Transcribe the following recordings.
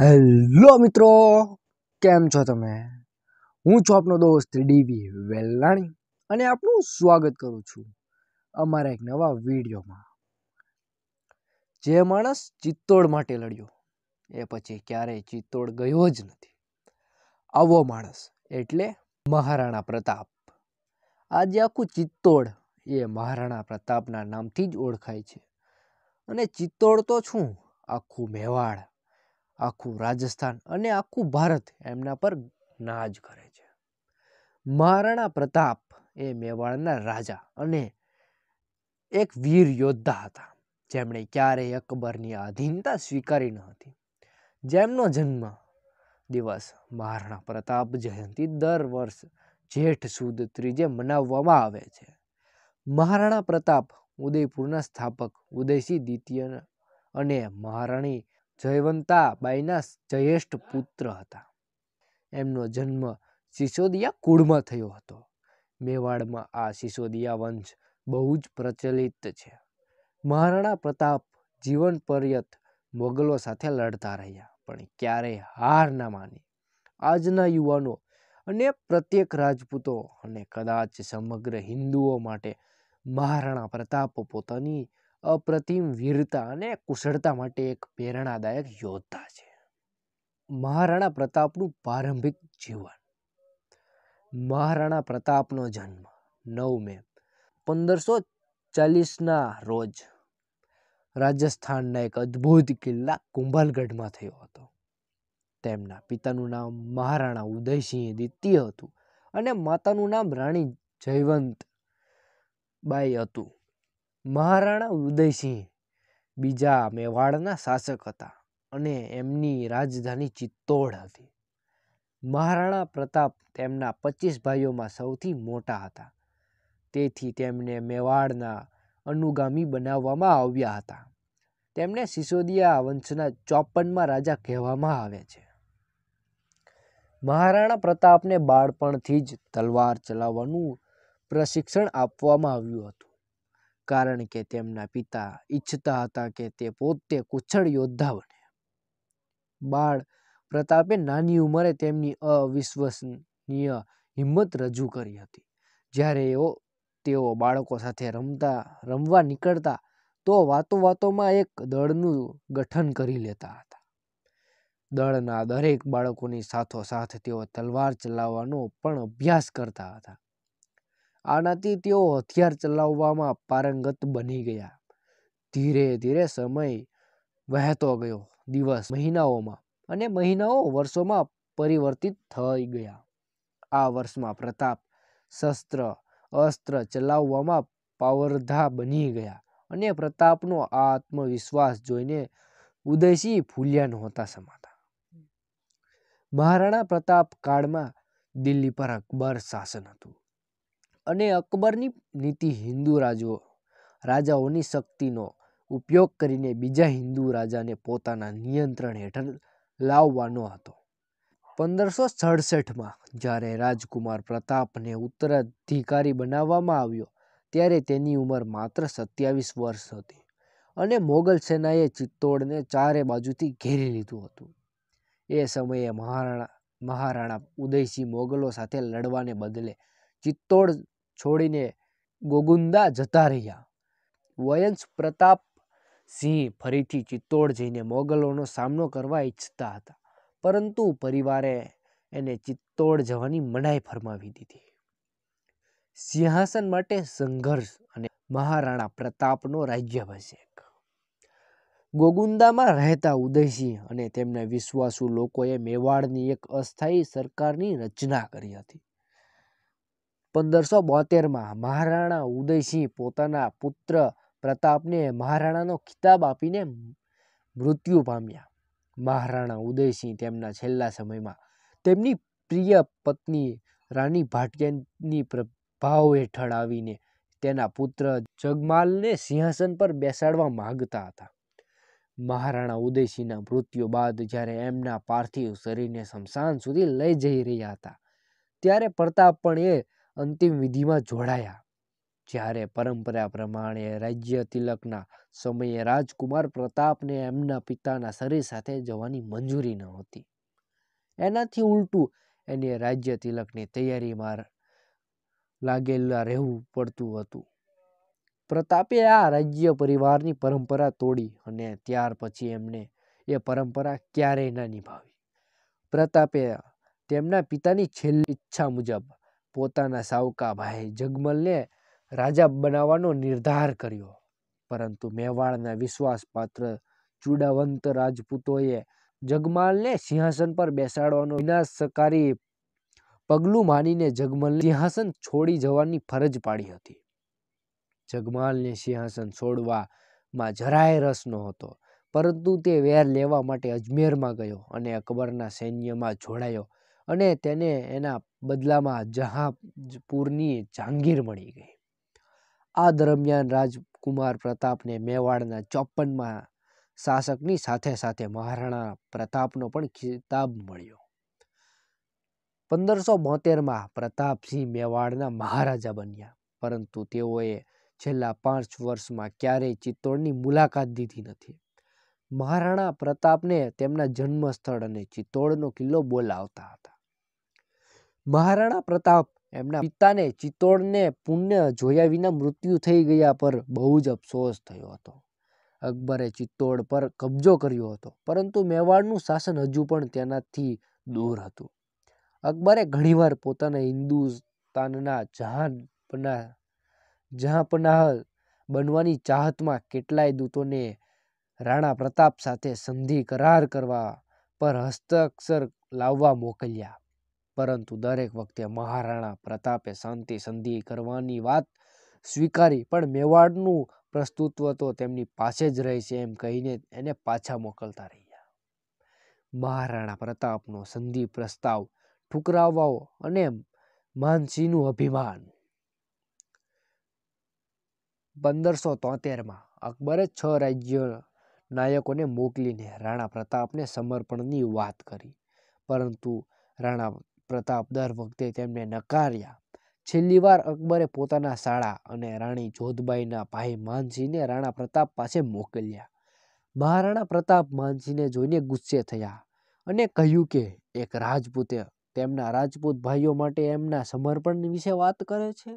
hello મિત્રો કેમ છો તમે હું છું આપનો દોસ્ત ડીવી વેલાણી અને આપનું સ્વાગત કરું છું અમારા એક નવા વિડીયોમાં જે માણસ ચિત્તોડ માટે લડ્યો એ પછી ક્યારેય ચિત્તોડ ગયો જ નથી આવો માણસ એટલે મહારાણા પ્રતાપ આજે આખું ચિત્તોડ એ મહારાણા પ્રતાપના નામથી જ ઓળખાય છે અને ચિત્તોડ તો છું આખું મેવાડ આખું રાજસ્થાન અને આખું ભારત એમના પર નાજ કરે છે મહારાણા પ્રતાપ એ મેવાડના રાજા અને એક વીર યોદ્ધા હતા જેમણે ક્યારેય અકબરની આધીનતા સ્વીકારી ન હતી જેમનો જન્મ દિવસ મહારાણા પ્રતાપ જયંતિ દર વર્ષ જેઠ સુદ ત્રીજે મનાવવામાં આવે છે મહારાણા પ્રતાપ ઉદયપુરના સ્થાપક ઉદયસિંહ દ્વિતીય અને મહારાણી જયવંતા બાઈના જયેષ્ઠ પુત્ર હતા એમનો જન્મ સિસોદિયા કુળમાં થયો હતો મેવાડમાં આ સિસોદિયા વંશ બહુ જ પ્રચલિત છે મહારાણા પ્રતાપ જીવન પર્યત મોગલો સાથે લડતા રહ્યા પણ ક્યારેય હાર ના માની આજના યુવાનો અને પ્રત્યેક રાજપૂતો અને કદાચ સમગ્ર હિન્દુઓ માટે મહારાણા પ્રતાપ પોતાની અપ્રતિમ વીરતા અને કુશળતા માટે એક પ્રેરણાદાયક યોદ્ધા છે મહારાણા પ્રતાપનું પ્રારંભિક જીવન મહારાણા પ્રતાપનો જન્મ નવ મે પંદરસો ચાલીસના રોજ રાજસ્થાનના એક અદ્ભુત કિલ્લા કુંભલગઢમાં થયો હતો તેમના પિતાનું નામ મહારાણા ઉદયસિંહ દ્વિતીય હતું અને માતાનું નામ રાણી જયવંત બાઈ હતું મહારાણા ઉદયસિંહ બીજા મેવાડના શાસક હતા અને એમની રાજધાની ચિત્તોડ હતી મહારાણા પ્રતાપ તેમના પચીસ ભાઈઓમાં સૌથી મોટા હતા તેથી તેમને મેવાડના અનુગામી બનાવવામાં આવ્યા હતા તેમને સિસોદિયા વંશના ચોપનમાં રાજા કહેવામાં આવે છે મહારાણા પ્રતાપને બાળપણથી જ તલવાર ચલાવવાનું પ્રશિક્ષણ આપવામાં આવ્યું હતું કારણ કે તેમના પિતા ઈચ્છતા હતા કે તે પોતે કુછળ યોદ્ધા બને બાળ પ્રતાપે નાની ઉંમરે તેમની અવિશ્વસનીય હિંમત રજૂ કરી હતી જ્યારે એઓ તેઓ બાળકો સાથે રમતા રમવા નીકળતા તો વાતો વાતોમાં એક દળનું ગઠન કરી લેતા હતા દળના દરેક બાળકોની સાથોસાથ તેઓ તલવાર ચલાવવાનો પણ અભ્યાસ કરતા હતા આનાથી તેઓ હથિયાર ચલાવવામાં પારંગત બની ગયા ધીરે ધીરે સમય વહેતો ગયો દિવસ મહિનાઓમાં અને મહિનાઓ વર્ષોમાં પરિવર્તિત થઈ ગયા આ વર્ષમાં પ્રતાપ શસ્ત્ર અસ્ત્ર ચલાવવામાં પાવરધા બની ગયા અને પ્રતાપનો આત્મવિશ્વાસ જોઈને ઉદયસિંહ ફૂલ્યા નહોતા સમાતા મહારાણા પ્રતાપ કાળમાં દિલ્હી પર અકબર શાસન હતું અને અકબરની નીતિ હિન્દુ રાજો રાજાઓની શક્તિનો ઉપયોગ કરીને બીજા હિન્દુ રાજાને પોતાના નિયંત્રણ હેઠળ લાવવાનો હતો પંદરસો સડસઠમાં જ્યારે રાજકુમાર પ્રતાપને ઉત્તરાધિકારી બનાવવામાં આવ્યો ત્યારે તેની ઉંમર માત્ર સત્યાવીસ વર્ષ હતી અને મોગલ સેનાએ ચિત્તોડને ચારે બાજુથી ઘેરી લીધું હતું એ સમયે મહારાણા મહારાણા ઉદયસિંહ મોગલો સાથે લડવાને બદલે ચિત્તોડ છોડીને ગોગુંદા જતા રહ્યા વયંશ પ્રતાપ સિંહ ફરીથી ચિત્તોડ જઈને મોગલોનો સામનો કરવા ઈચ્છતા હતા પરંતુ પરિવારે એને ચિત્તોડ જવાની મનાઈ ફરમાવી દીધી સિંહાસન માટે સંઘર્ષ અને મહારાણા પ્રતાપનો રાજ્યાભિષેક ગોગુંદામાં રહેતા ઉદયસિંહ અને તેમના વિશ્વાસુ લોકોએ મેવાડની એક અસ્થાયી સરકારની રચના કરી હતી પંદરસો બોતેરમાં મહારાણા ઉદયસિંહ પોતાના પુત્ર પ્રતાપને મહારાણાનો ખિતાબ આપીને મૃત્યુ પામ્યા મહારાણા ઉદયસિંહ તેમના છેલ્લા સમયમાં તેમની પ્રિય પત્ની રાણી ભાટિયાની પ્રભાવ હેઠળ આવીને તેના પુત્ર જગમાલને સિંહાસન પર બેસાડવા માગતા હતા મહારાણા ઉદયસિંહના મૃત્યુ બાદ જ્યારે એમના પાર્થિવ શરીરને શમશાન સુધી લઈ જઈ રહ્યા હતા ત્યારે પ્રતાપ પણ એ અંતિમ વિધિમાં જોડાયા જ્યારે પરંપરા પ્રમાણે રાજ્ય તિલકના સમયે રાજકુમાર પ્રતાપને એમના પિતાના શરીર સાથે જવાની મંજૂરી નહોતી એનાથી ઉલટું એને રાજ્ય તિલકની તૈયારીમાં લાગેલા રહેવું પડતું હતું પ્રતાપે આ રાજ્ય પરિવારની પરંપરા તોડી અને ત્યાર પછી એમને એ પરંપરા ક્યારેય ન નિભાવી પ્રતાપે તેમના પિતાની છેલ્લી ઈચ્છા મુજબ પોતાના સાવકા ભાઈ જગમલને રાજા બનાવવાનો નિર્ધાર કર્યો પરંતુ મેવાડના વિશ્વાસપાત્ર ચૂડાવંત રાજપૂતોએ જગમાલને સિંહાસન પર બેસાડવાનો વિનાશકારી પગલું માનીને જગમલ સિંહાસન છોડી જવાની ફરજ પાડી હતી જગમાલને સિંહાસન છોડવામાં જરાય રસ નહોતો પરંતુ તે વેર લેવા માટે અજમેરમાં ગયો અને અકબરના સૈન્યમાં જોડાયો અને તેને એના બદલામાં જહાંપુરની જહાંગીર મળી ગઈ આ દરમિયાન રાજકુમાર પ્રતાપને મેવાડના ચોપનમાં શાસકની સાથે સાથે મહારાણા પ્રતાપનો પણ ખિતાબ મળ્યો પંદરસો બોતેરમાં પ્રતાપસિંહ મેવાડના મહારાજા બન્યા પરંતુ તેઓએ છેલ્લા પાંચ વર્ષમાં ક્યારેય ચિત્તોડની મુલાકાત દીધી નથી મહારાણા પ્રતાપને તેમના જન્મસ્થળ અને ચિત્તોડનો કિલ્લો બોલાવતા હતા મહારાણા પ્રતાપ એમના પિતાને ચિત્તોડને પુણ્ય જોયા વિના મૃત્યુ થઈ ગયા પર બહુ જ અફસોસ થયો હતો અકબરે ચિત્તોડ પર કબજો કર્યો હતો પરંતુ મેવાડનું શાસન હજુ પણ તેનાથી દૂર હતું અકબરે ઘણીવાર પોતાના હિન્દુસ્તાનના જહાન પના જહાંપનાહ બનવાની ચાહતમાં કેટલાય દૂતોને રાણા પ્રતાપ સાથે સંધિ કરાર કરવા પર હસ્તાક્ષર લાવવા મોકલ્યા પરંતુ દરેક વખતે મહારાણા પ્રતાપે શાંતિ સંધિ કરવાની વાત સ્વીકારી પણ મેવાડનું પ્રસ્તુત્વ તો તેમની પાસે જ રહે છે એમ કહીને એને પાછા મોકલતા રહ્યા મહારાણા પ્રતાપનો સંધિ પ્રસ્તાવ ઠુકરાવવાઓ અને માનસિંહનું અભિમાન પંદરસો તોતેરમાં અકબરે છ રાજ્ય નાયકોને મોકલીને રાણા પ્રતાપને સમર્પણની વાત કરી પરંતુ રાણા પ્રતાપ દર વખતે તેમને નકાર્યા છેલ્લી વાર અકબરે પોતાના શાળા અને રાણી જોધબાઈના ભાઈ માનસિંહને રાણા પ્રતાપ પાસે મોકલ્યા મહારાણા પ્રતાપ માનસિંહને જોઈને ગુસ્સે થયા અને કહ્યું કે એક રાજપૂતે તેમના રાજપૂત ભાઈઓ માટે એમના સમર્પણ વિશે વાત કરે છે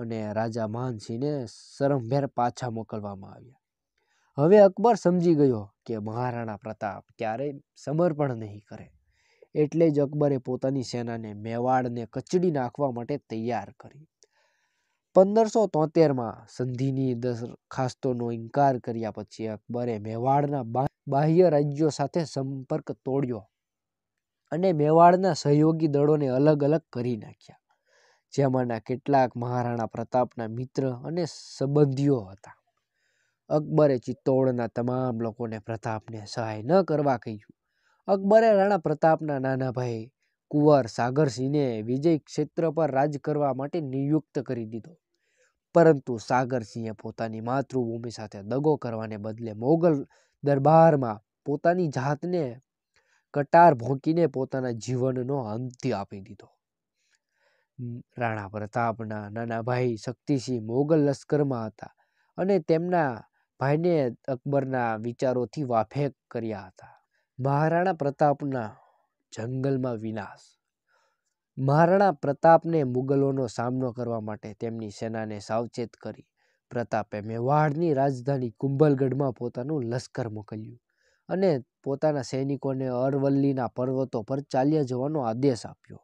અને રાજા માનસિંહને શરમભેર પાછા મોકલવામાં આવ્યા હવે અકબર સમજી ગયો કે મહારાણા પ્રતાપ ક્યારેય સમર્પણ નહીં કરે એટલે જ અકબરે પોતાની સેનાને મેવાડને કચડી નાખવા માટે તૈયાર કરી પંદરસો તોતેરમાં સંધિની દરખાસ્તોનો ઇનકાર કર્યા પછી અકબરે મેવાડના બાહ્ય રાજ્યો સાથે સંપર્ક તોડ્યો અને મેવાડના સહયોગી દળોને અલગ અલગ કરી નાખ્યા જેમાંના કેટલાક મહારાણા પ્રતાપના મિત્ર અને સંબંધીઓ હતા અકબરે ચિત્તોડના તમામ લોકોને પ્રતાપને સહાય ન કરવા કહ્યું અકબરે રાણા પ્રતાપના નાના ભાઈ કુંવર સાગરસિંહને વિજય ક્ષેત્ર પર રાજ કરવા માટે નિયુક્ત કરી દીધો પરંતુ સાગરસિંહે પોતાની માતૃભૂમિ સાથે દગો કરવાને બદલે મોગલ દરબારમાં પોતાની જાતને કટાર ભોંકીને પોતાના જીવનનો અંત આપી દીધો રાણા પ્રતાપના નાના ભાઈ શક્તિસિંહ મોગલ લશ્કરમાં હતા અને તેમના ભાઈને અકબરના વિચારોથી વાફેક કર્યા હતા મહારાણા પ્રતાપના જંગલમાં વિનાશ મહારાણા પ્રતાપને મુગલોનો સામનો કરવા માટે તેમની સેનાને સાવચેત કરી પ્રતાપે મેવાડની રાજધાની કુંભલગઢમાં પોતાનું લશ્કર મોકલ્યું અને પોતાના સૈનિકોને અરવલ્લીના પર્વતો પર ચાલ્યા જવાનો આદેશ આપ્યો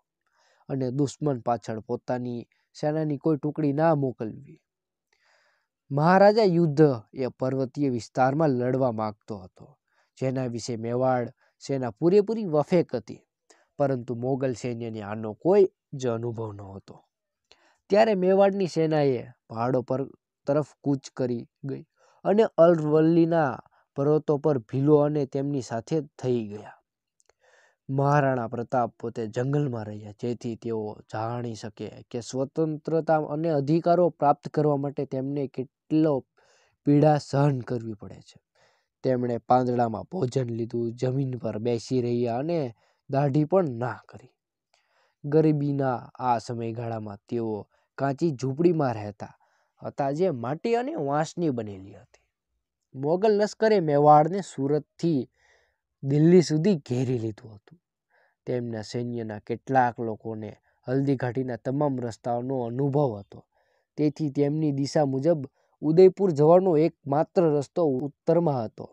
અને દુશ્મન પાછળ પોતાની સેનાની કોઈ ટુકડી ના મોકલવી મહારાજા યુદ્ધ એ પર્વતીય વિસ્તારમાં લડવા માગતો હતો જેના વિશે મેવાડ સેના પૂરેપૂરી વફેક હતી પરંતુ મોગલ સૈન્યને આનો કોઈ જ અનુભવ નહોતો ત્યારે મેવાડની સેનાએ પહાડો પર તરફ કૂચ કરી ગઈ અને અલવલ્લીના પર્વતો પર ભીલો અને તેમની સાથે થઈ ગયા મહારાણા પ્રતાપ પોતે જંગલમાં રહ્યા જેથી તેઓ જાણી શકે કે સ્વતંત્રતા અને અધિકારો પ્રાપ્ત કરવા માટે તેમને કેટલો પીડા સહન કરવી પડે છે તેમણે પાંદડામાં ભોજન લીધું જમીન પર બેસી રહ્યા અને દાઢી પણ ના કરી ગરીબીના આ સમયગાળામાં તેઓ કાચી ઝૂંપડીમાં રહેતા હતા જે માટી અને વાંસની બનેલી હતી મોગલ લશ્કરે મેવાડને સુરતથી દિલ્હી સુધી ઘેરી લીધું હતું તેમના સૈન્યના કેટલાક લોકોને હલ્દીઘાટીના તમામ રસ્તાઓનો અનુભવ હતો તેથી તેમની દિશા મુજબ ઉદયપુર જવાનો એકમાત્ર રસ્તો ઉત્તરમાં હતો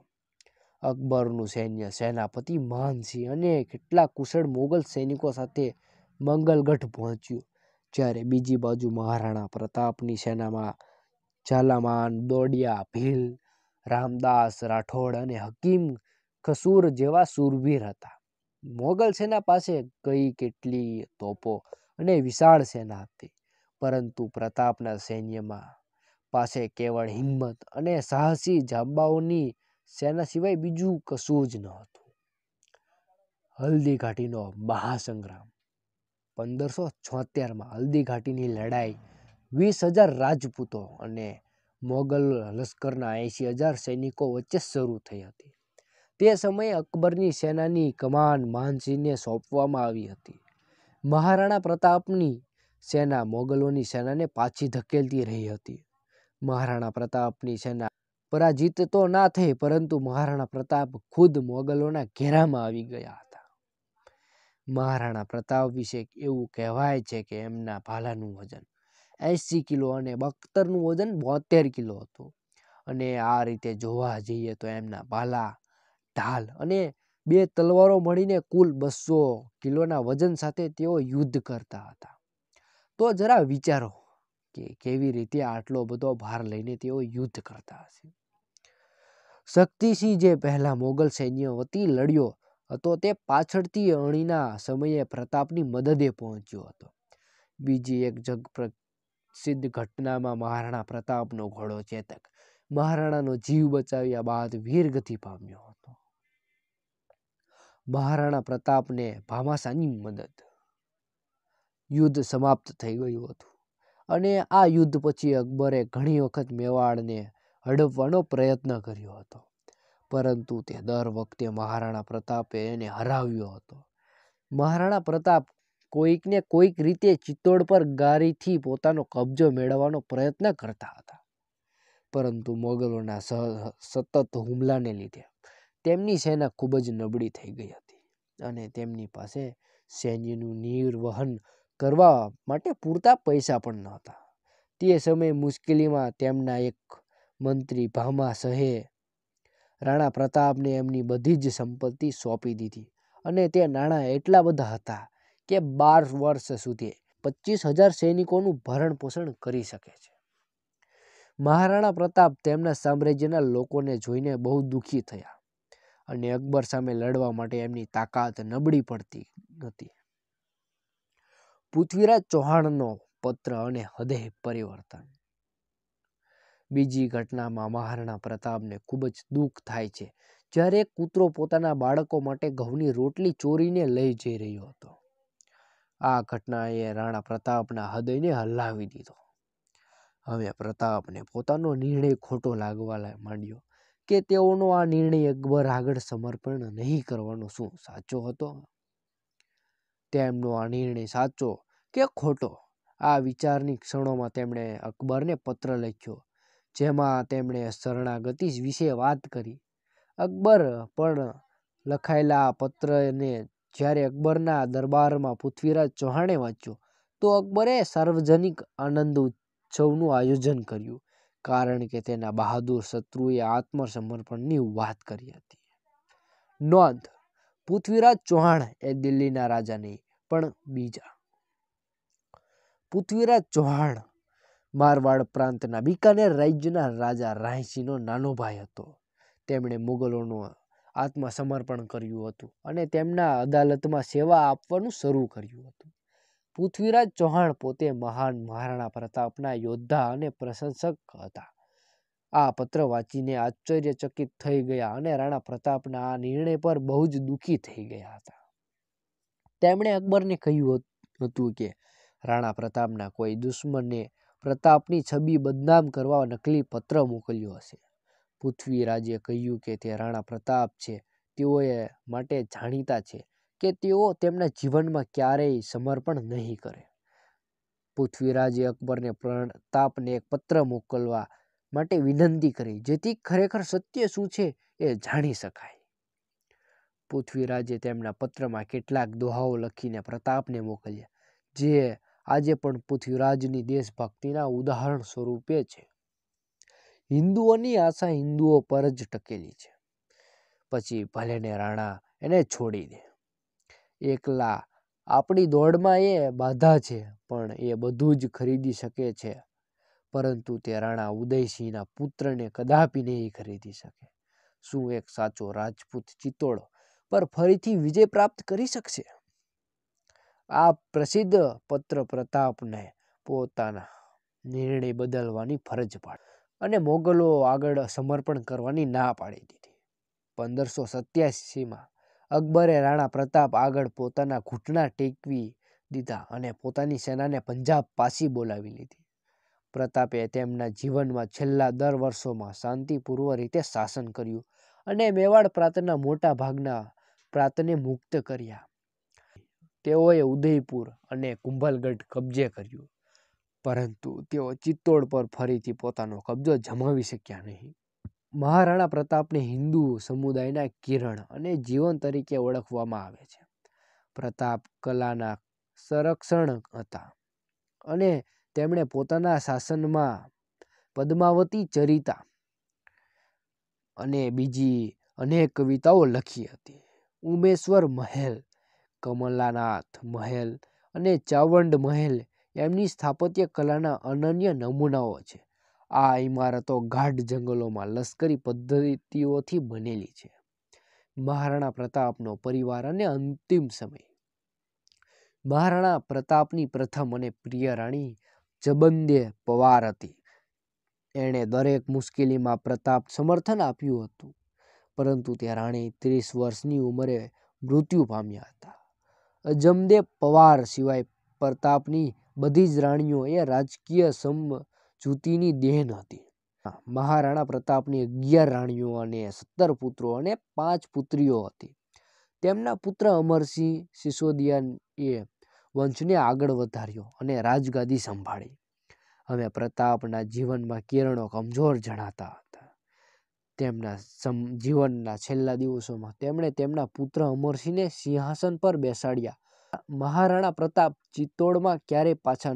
અકબરનું સૈન્ય સેનાપતિ માનસિંહ અને કેટલાક કુશળ મોગલ સૈનિકો સાથે મંગલગઢ પહોંચ્યું જ્યારે બીજી બાજુ મહારાણા પ્રતાપની સેનામાં ઝાલામાન દોડિયા ભીલ રામદાસ રાઠોડ અને હકીમ કસૂર જેવા શૂરવીર હતા મોગલ સેના પાસે કઈ કેટલી તોપો અને વિશાળ સેના હતી પરંતુ પ્રતાપના સૈન્યમાં પાસે કેવળ હિંમત અને સાહસી જાંબાઓની સેના સિવાય બીજું કશું જ ન હતું હલ્દી ઘાટીનો મહાસંગ્રામ પંદરસો છોતેરમાં હલ્દી ઘાટીની લડાઈ વીસ હજાર રાજપૂતો અને મોગલ લશ્કરના એંશી હજાર સૈનિકો વચ્ચે શરૂ થઈ હતી તે સમયે અકબરની સેનાની કમાન માનસિંહને સોંપવામાં આવી હતી મહારાણા પ્રતાપની સેના મોગલોની સેનાને પાછી ધકેલતી રહી હતી મહારાણા પ્રતાપની સેના પરાજિત તો ના થઈ પરંતુ મહારાણા પ્રતાપ ખુદ મોગલોના ઘેરામાં આવી ગયા હતા મહારાણા પ્રતાપ વિશે એવું કહેવાય છે કે એમના ભાલાનું વજન એંસી કિલો અને બખ્તરનું વજન બોતેર કિલો હતું અને આ રીતે જોવા જઈએ તો એમના ભાલા ઢાલ અને બે તલવારો મળીને કુલ બસો કિલોના વજન સાથે તેઓ યુદ્ધ કરતા હતા તો જરા વિચારો કે કેવી રીતે આટલો બધો ભાર લઈને તેઓ યુદ્ધ કરતા હશે શક્તિસિંહ જે પહેલા મોગલ સૈન્ય વતી લડ્યો હતો તે પાછળથી અણીના સમયે પ્રતાપની મદદે પહોંચ્યો હતો બીજી એક જગપ્રસિદ્ધ ઘટનામાં મહારાણા પ્રતાપનો ઘોડો ચેતક મહારાણાનો જીવ બચાવ્યા બાદ વીરગતિ પામ્યો હતો મહારાણા પ્રતાપને ભામાસાની મદદ યુદ્ધ સમાપ્ત થઈ ગયું હતું અને આ યુદ્ધ પછી અકબરે ઘણી વખત મેવાડને હડપવાનો પ્રયત્ન કર્યો હતો પરંતુ તે દર વખતે મહારાણા પ્રતાપે એને હરાવ્યો હતો મહારાણા પ્રતાપ કોઈકને કોઈક રીતે ચિત્તોડ પર ગારીથી પોતાનો કબજો મેળવવાનો પ્રયત્ન કરતા હતા પરંતુ મોગલોના સતત હુમલાને લીધે તેમની સેના ખૂબ જ નબળી થઈ ગઈ હતી અને તેમની પાસે સૈન્યનું નિર્વહન કરવા માટે પૂરતા પૈસા પણ નહોતા તે સમયે મુશ્કેલીમાં તેમના એક મંત્રી ભામા શહે રાણા પ્રતાપને એમની બધી જ સંપત્તિ સોંપી દીધી અને તે નાણાં એટલા બધા હતા કે બાર વર્ષ સુધી પચીસ હજાર સૈનિકોનું ભરણ પોષણ કરી શકે છે મહારાણા પ્રતાપ તેમના સામ્રાજ્યના લોકોને જોઈને બહુ દુઃખી થયા અને અકબર સામે લડવા માટે એમની તાકાત નબળી પડતી હતી પૃથ્વીરાજ ચૌહાણનો પત્ર અને હૃદય પરિવર્તન બીજી ઘટનામાં મહારાણા પ્રતાપને ખૂબ જ દુઃખ થાય છે જ્યારે એક કૂતરો પોતાના બાળકો માટે ઘઉંની રોટલી ચોરીને લઈ જઈ રહ્યો હતો આ ઘટનાએ રાણા પ્રતાપના હૃદયને હલાવી દીધો હવે પ્રતાપને પોતાનો નિર્ણય ખોટો લાગવા માંડ્યો કે તેઓનો આ નિર્ણય અકબર આગળ સમર્પણ નહીં કરવાનો શું સાચો હતો તેમનો આ નિર્ણય સાચો કે ખોટો આ વિચારની ક્ષણોમાં તેમણે અકબરને પત્ર લખ્યો જેમાં તેમણે શરણાગતિ વિશે વાત કરી અકબર પણ લખાયેલા આ પત્રને જ્યારે અકબરના દરબારમાં પૃથ્વીરાજ ચૌહાણે વાંચ્યો તો અકબરે સાર્વજનિક આનંદ ઉત્સવનું આયોજન કર્યું કારણ કે તેના બહાદુર શત્રુએ આત્મસમર્પણની વાત કરી હતી નોંધ પૃથ્વીરાજ ચૌહાણ એ દિલ્હીના રાજા નહીં પણ બીજા પૃથ્વીરાજ ચૌહાણ મારવાડ પ્રાંતના બિકાનેર રાજ્યના રાજા રાયસિંહનો નાનો ભાઈ હતો તેમણે મુગલોનું આત્મસમર્પણ કર્યું હતું અને તેમના અદાલતમાં સેવા આપવાનું શરૂ કર્યું હતું પૃથ્વીરાજ ચૌહાણ પોતે મહાન મહારાણા પ્રતાપના યોદ્ધા અને પ્રશંસક હતા આ પત્ર વાંચીને આશ્ચર્યચકિત થઈ ગયા અને રાણા પ્રતાપના આ નિર્ણય પર બહુ જ દુઃખી થઈ ગયા હતા તેમણે અકબરને કહ્યું હતું કે રાણા પ્રતાપના કોઈ દુશ્મને પ્રતાપની છબી બદનામ કરવા નકલી પત્ર મોકલ્યો હશે પૃથ્વીરાજે કહ્યું કે તે રાણા પ્રતાપ છે તેઓએ માટે જાણીતા છે કે તેઓ તેમના જીવનમાં ક્યારેય સમર્પણ નહીં કરે પૃથ્વીરાજે અકબરને પ્રતાપને એક પત્ર મોકલવા માટે વિનંતી કરી જેથી ખરેખર સત્ય શું છે એ જાણી શકાય પૃથ્વીરાજે તેમના પત્રમાં કેટલાક દોહાઓ લખીને પ્રતાપને મોકલ્યા જે આજે પણ પૃથ્વીરાજની દેશભક્તિના ઉદાહરણ સ્વરૂપે છે હિન્દુઓની આશા હિન્દુઓ પર જ ટકેલી છે પછી ભલેને રાણા એને છોડી દે એકલા આપણી દોડમાં એ બાધા છે પણ એ બધું જ ખરીદી શકે છે પરંતુ તે રાણા ઉદયસિંહના પુત્રને કદાપી નહીં ખરીદી શકે શું એક સાચો રાજપૂત ચિત્તોડ પર ફરીથી વિજય પ્રાપ્ત કરી શકશે આ પ્રસિદ્ધ પત્ર પ્રતાપને પોતાના નિર્ણય બદલવાની ફરજ પાડી અને મોગલો આગળ સમર્પણ કરવાની ના પાડી દીધી પંદરસો સત્યાસીમાં અકબરે રાણા પ્રતાપ આગળ પોતાના ઘૂંટણા ટેકવી દીધા અને પોતાની સેનાને પંજાબ પાસી બોલાવી લીધી પ્રતાપે તેમના જીવનમાં છેલ્લા દર વર્ષોમાં શાંતિપૂર્વક રીતે શાસન કર્યું અને મેવાડ પ્રાંતના મોટા ભાગના પ્રાંતને મુક્ત કર્યા તેઓએ ઉદયપુર અને કુંભલગઢ કબજે કર્યું પરંતુ તેઓ ચિત્તોડ પર ફરીથી પોતાનો કબજો જમાવી શક્યા નહીં મહારાણા પ્રતાપને હિન્દુ સમુદાયના કિરણ અને જીવન તરીકે ઓળખવામાં આવે છે પ્રતાપ કલાના સંરક્ષણ હતા અને તેમણે પોતાના શાસનમાં પદ્માવતી ચરિતા અને બીજી અનેક કવિતાઓ લખી હતી ઉમેશ્વર મહેલ કમલાનાથ મહેલ અને ચાવંડ મહેલ એમની સ્થાપત્ય કલાના અનન્ય નમૂનાઓ છે આ ઇમારતો ગાઢ જંગલોમાં લશ્કરી પદ્ધતિઓથી બનેલી છે મહારાણા પ્રતાપનો પરિવાર અને અંતિમ સમય મહારાણા પ્રતાપની પ્રથમ અને પ્રિય રાણી જબંદે પવાર હતી એણે દરેક મુશ્કેલીમાં પ્રતાપ સમર્થન આપ્યું હતું પરંતુ તે રાણી ત્રીસ વર્ષની ઉંમરે મૃત્યુ પામ્યા હતા જમદે પવાર સિવાય પ્રતાપની બધી જ રાણીઓ એ રાજકીય સમજૂતીની દેન હતી મહારાણા પ્રતાપની અગિયાર રાણીઓ અને સત્તર પુત્રો અને પાંચ પુત્રીઓ હતી તેમના પુત્ર અમરસિંહ સિસોદિયાએ વંશને આગળ વધાર્યો અને રાજગાદી સંભાળી હવે પ્રતાપના જીવનમાં કિરણો કમજોર જણાતા હતા તેમના જીવનના છેલ્લા દિવસોમાં તેમણે તેમના પુત્ર અમરસિંહને સિંહાસન પર બેસાડ્યા મહારાણા પ્રતાપ ચિત્તોડમાં ક્યારેય પાછા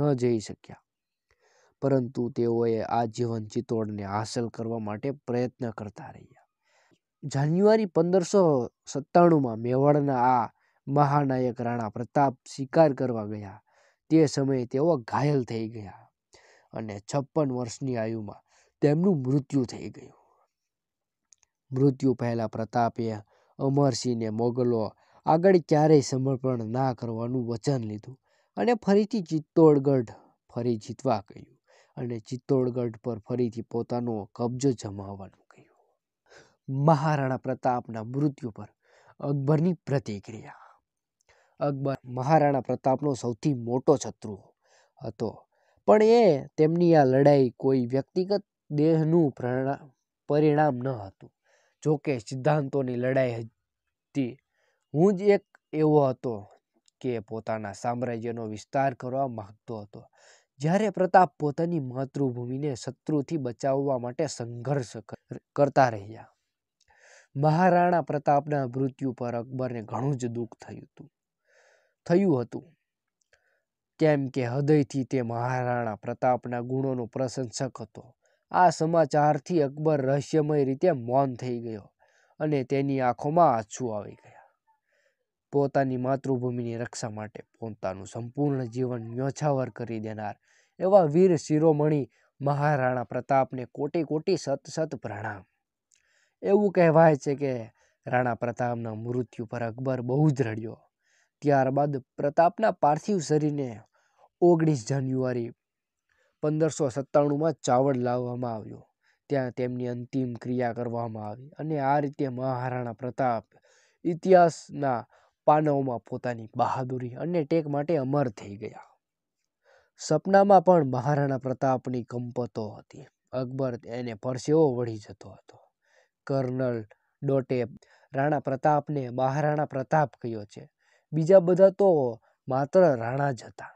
ન જઈ શક્યા પરંતુ તેઓએ આ જીવન ચિત્તોડને હાંસલ કરવા માટે પ્રયત્ન કરતા રહ્યા જાન્યુઆરી પંદરસો સત્તાણુંમાં મેવાડના આ મહાનાયક રાણા પ્રતાપ શિકાર કરવા ગયા તે સમયે તેઓ ઘાયલ થઈ ગયા અને છપ્પન વર્ષની આયુમાં તેમનું મૃત્યુ થઈ ગયું મૃત્યુ પહેલાં પ્રતાપે અમરસિંહને મોગલો આગળ ક્યારેય સમર્પણ ના કરવાનું વચન લીધું અને ફરીથી ચિત્તોડગઢ ફરી જીતવા કહ્યું અને ચિત્તોડગઢ પર ફરીથી પોતાનો કબજો જમાવવાનું કહ્યું મહારાણા પ્રતાપના મૃત્યુ પર અકબરની પ્રતિક્રિયા અકબર મહારાણા પ્રતાપનો સૌથી મોટો શત્રુ હતો પણ એ તેમની આ લડાઈ કોઈ વ્યક્તિગત દેહનું પરિણામ ન હતું જોકે સિદ્ધાંતોની લડાઈ હતી હું જ એક એવો હતો કે પોતાના સામ્રાજ્યનો વિસ્તાર કરવા માગતો હતો જ્યારે પ્રતાપ પોતાની માતૃભૂમિને શત્રુથી બચાવવા માટે સંઘર્ષ કરતા રહ્યા મહારાણા પ્રતાપના મૃત્યુ પર અકબરને ઘણું જ દુઃખ થયું હતું થયું હતું કેમ કે હૃદયથી તે મહારાણા પ્રતાપના ગુણોનો પ્રશંસક હતો આ સમાચારથી અકબર રહસ્યમય રીતે મૌન થઈ ગયો અને તેની આંખોમાં આછું આવી ગયા પોતાની માતૃભૂમિની રક્ષા માટે પોતાનું સંપૂર્ણ જીવન ન્યોછાવર કરી દેનાર એવા વીર શિરોમણી મહારાણા પ્રતાપને કોટી કોટી સત સત પ્રણામ એવું કહેવાય છે કે રાણા પ્રતાપના મૃત્યુ પર અકબર બહુ જ રડ્યો ત્યારબાદ પ્રતાપના પાર્થિવ શરીરને ઓગણીસ જાન્યુઆરી પંદરસો સત્તાણુંમાં ચાવડ લાવવામાં આવ્યો ત્યાં તેમની અંતિમ ક્રિયા કરવામાં આવી અને આ રીતે મહારાણા પ્રતાપ ઇતિહાસના પાનવમાં પોતાની બહાદુરી અને ટેક માટે અમર થઈ ગયા સપનામાં પણ મહારાણા પ્રતાપની કંપતો હતી અકબર એને પરસેવો વળી જતો હતો કર્નલ ડોટે રાણા પ્રતાપને મહારાણા પ્રતાપ કહ્યો છે બીજા બધા તો માત્ર રાણા જ હતા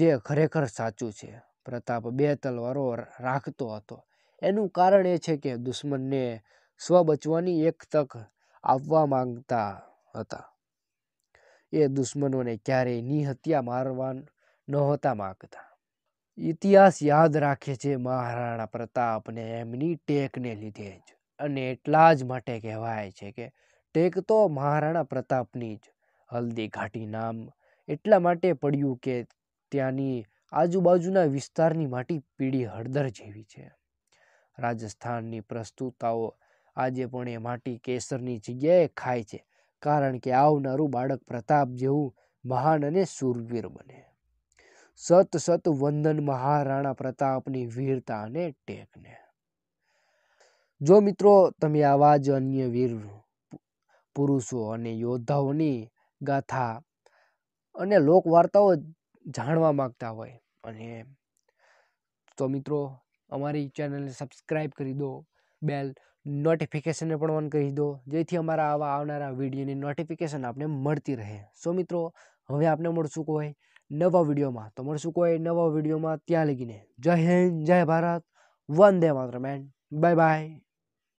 જે ખરેખર સાચું છે પ્રતાપ બે તલવારો રાખતો હતો એનું કારણ એ છે કે દુશ્મનને સ્વ બચવાની એક તક આપવા માંગતા હતા એ દુશ્મનોને ક્યારેય નિહત્યા મારવા નહોતા માગતા ઇતિહાસ યાદ રાખે છે મહારાણા પ્રતાપને એમની ટેકને લીધે જ અને એટલા જ માટે કહેવાય છે કે ટેક તો મહારાણા પ્રતાપની જ હલ્દી ઘાટી નામ એટલા માટે પડ્યું કે ત્યાંની આજુબાજુના વિસ્તારની માટી પીળી હળદર જેવી છે રાજસ્થાનની પ્રસ્તુતાઓ આજે પણ એ માટી કેસરની જગ્યાએ ખાય છે કારણ કે આવનારું બાળક પ્રતાપ જેવું મહાન અને સુરવીર બને સત સત વંદન મહારાણા પ્રતાપની વીરતા અને ટેકને જો મિત્રો તમે આવા જ અન્ય વીર પુરુષો અને યોદ્ધાઓની ગાથા અને લોકવાર્તાઓ જાણવા માગતા હોય અને તો મિત્રો અમારી ચેનલને સબસ્ક્રાઈબ કરી દો બેલ નોટિફિકેશનને પણ ઓન કરી દો જેથી અમારા આવા આવનારા વિડીયોની નોટિફિકેશન આપને મળતી રહે સો મિત્રો હવે આપણે મળશું કોઈ નવા વિડીયોમાં તો મળશું કોઈ નવા વિડીયોમાં ત્યાં લગીને જય હિન્દ જય ભારત વંદે માત્ર મેન બાય બાય